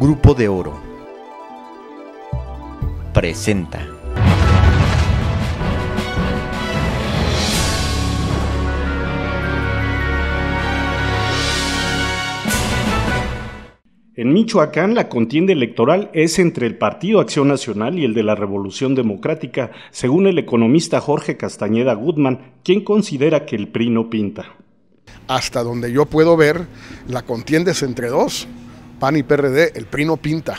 Grupo de Oro presenta. En Michoacán la contienda electoral es entre el Partido Acción Nacional y el de la Revolución Democrática, según el economista Jorge Castañeda Goodman, quien considera que el PRI no pinta. Hasta donde yo puedo ver, la contienda es entre dos, PAN y PRD, el Prino pinta.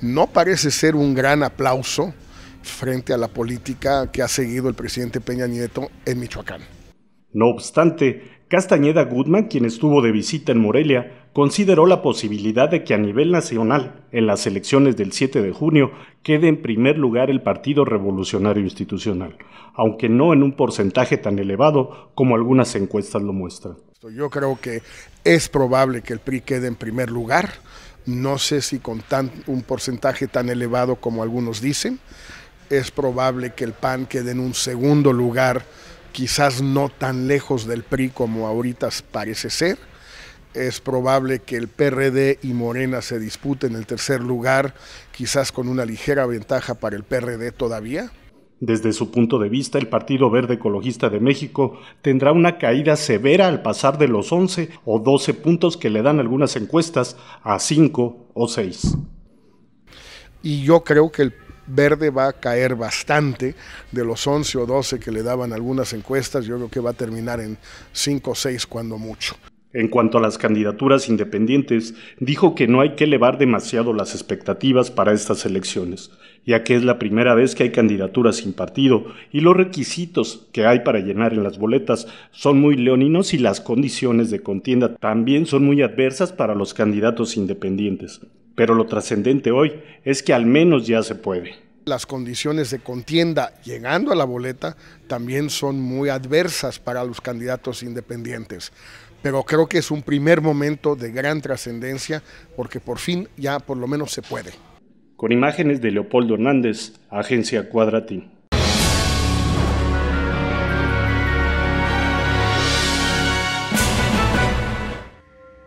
No parece ser un gran aplauso frente a la política que ha seguido el presidente Peña Nieto en Michoacán. No obstante, Castañeda Goodman, quien estuvo de visita en Morelia, consideró la posibilidad de que a nivel nacional, en las elecciones del 7 de junio, quede en primer lugar el Partido Revolucionario Institucional, aunque no en un porcentaje tan elevado como algunas encuestas lo muestran. Yo creo que es probable que el PRI quede en primer lugar, no sé si con tan, un porcentaje tan elevado como algunos dicen, es probable que el PAN quede en un segundo lugar quizás no tan lejos del PRI como ahorita parece ser. Es probable que el PRD y Morena se disputen el tercer lugar, quizás con una ligera ventaja para el PRD todavía. Desde su punto de vista, el Partido Verde Ecologista de México tendrá una caída severa al pasar de los 11 o 12 puntos que le dan algunas encuestas a 5 o 6. Y yo creo que el Verde va a caer bastante de los 11 o 12 que le daban algunas encuestas. Yo creo que va a terminar en 5 o 6 cuando mucho. En cuanto a las candidaturas independientes, dijo que no hay que elevar demasiado las expectativas para estas elecciones, ya que es la primera vez que hay candidaturas sin partido y los requisitos que hay para llenar en las boletas son muy leoninos y las condiciones de contienda también son muy adversas para los candidatos independientes. Pero lo trascendente hoy es que al menos ya se puede. Las condiciones de contienda llegando a la boleta también son muy adversas para los candidatos independientes pero creo que es un primer momento de gran trascendencia porque por fin ya por lo menos se puede. Con imágenes de Leopoldo Hernández, Agencia Cuadratín.